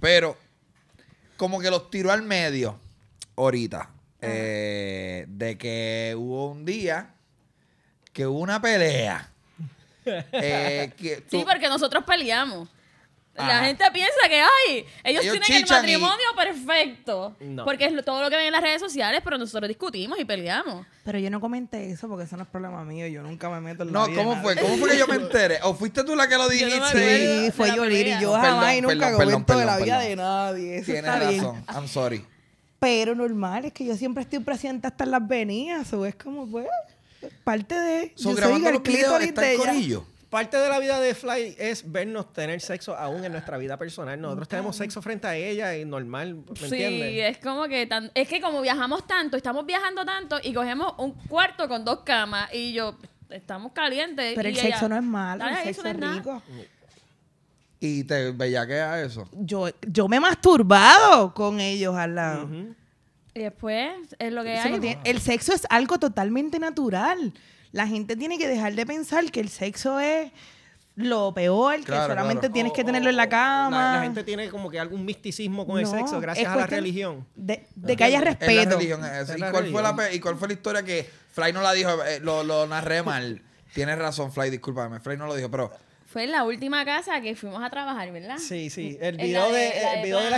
Pero como que los tiró al medio ahorita. Eh, de que hubo un día que hubo una pelea. Eh, sí, porque nosotros peleamos. La gente piensa que, ay, ellos, tienen el matrimonio perfecto. Porque es todo lo que ven en las redes sociales, pero nosotros discutimos y peleamos. Pero yo no comenté eso porque eso no es problema mío. Yo nunca me meto en la No, ¿cómo fue? ¿Cómo fue que yo me enteré? ¿O fuiste tú la que lo dijiste? sí, fue yo, Y Yo jamás y nunca comento de la vida de nadie. Tienes razón. I'm sorry. Pero normal, es que yo siempre estoy presente hasta en las venidas. O es como, pues, parte de... ¿Son yo soy el clítoris Corillo parte de la vida de Fly es vernos tener sexo aún en nuestra vida personal. Nosotros tenemos sexo frente a ella y normal, ¿me entiendes? Sí, es como que tan, es que como viajamos tanto, estamos viajando tanto y cogemos un cuarto con dos camas y yo estamos calientes. Pero el sexo no es malo, el sexo es rico. ¿Y te bellaquea eso? Yo, yo me he masturbado con ellos al lado. Y eh, después pues, es lo que el sexo es algo totalmente natural. La gente tiene que dejar de pensar que el sexo es lo peor, que solamente tienes que tenerlo en la cama. La, gente tiene como que algún misticismo con el sexo gracias a la religión. De, que haya respeto. ¿Y, cuál Fue la, historia que Fly no la dijo, eh, lo, lo narré mal? Tienes razón, Fly, discúlpame. Fly no lo dijo, pero fue en la última casa que fuimos a trabajar, ¿verdad? Sí, sí. El video, de, el video de,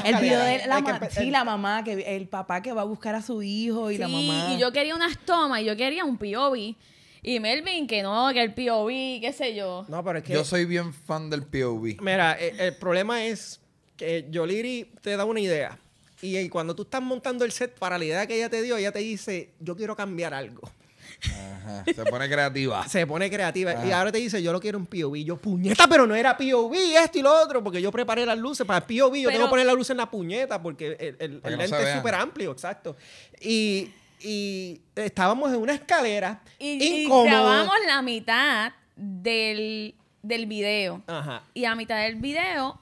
la la sí, la mamá, que el papá que va a buscar a su hijo y la mamá. Y yo quería unas tomas y yo quería un POV. Y Melvin, que no, que el POV, qué sé yo. No, pero es que... Yo soy bien fan del POV. Mira, eh, el, problema es que Yoliri te da una idea. y, cuando tú estás montando el set para la idea que ella te dio, ella te dice, yo quiero cambiar algo. Se pone creativa. Se pone creativa. Y ahora te dice, yo lo quiero un POV. yo, puñeta, pero no era POV, esto y lo otro, porque yo preparé las luces para el POV. Yo tengo que poner la luz en la puñeta porque el, lente es súper amplio, exacto. Y, y, estábamos en una escalera y, Y grabamos la mitad del, del video. Y a mitad del video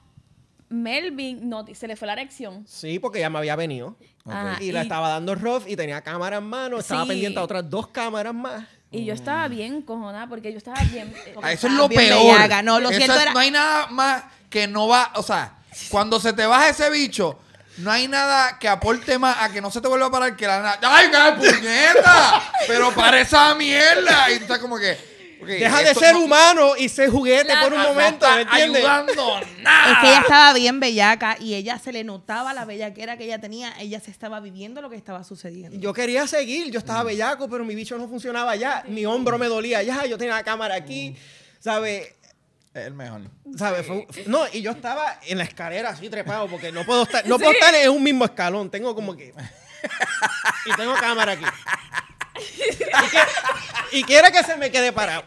Melvin no, se le fue la erección. Sí, porque ya me había venido. Ah, ah, y, la estaba dando rough y tenía cámara en mano, estaba pendiente a otras dos cámaras más. Y yo estaba mm. bien cojonada porque yo estaba bien. Ah, eh, eso es lo peor. No, lo No hay nada más que no va. O sea, cuando se te baja ese bicho, no hay nada que aporte más a que no se te vuelva a parar que la nada. ¡Ay, qué puñeta! Pero para esa mierda. Y tú estás como que. Deja de ser humano y ser juguete por un momento, ¿me entiendes? Ayudando Es que ella estaba bien bellaca y ella se le notaba la bellaquera que ella tenía. Ella se estaba viviendo lo que estaba sucediendo. Yo quería seguir, yo estaba mm. bellaco, pero mi bicho no funcionaba ya. Mi hombro me dolía ya, yo tenía la cámara aquí, mm. ¿sabe? ¿sabes? El mejor. ¿Sabes? no, y yo estaba en la escalera así trepado porque no puedo estar, no puedo estar en un mismo escalón. Tengo como que... y tengo cámara aquí. y quiere que se me quede parado.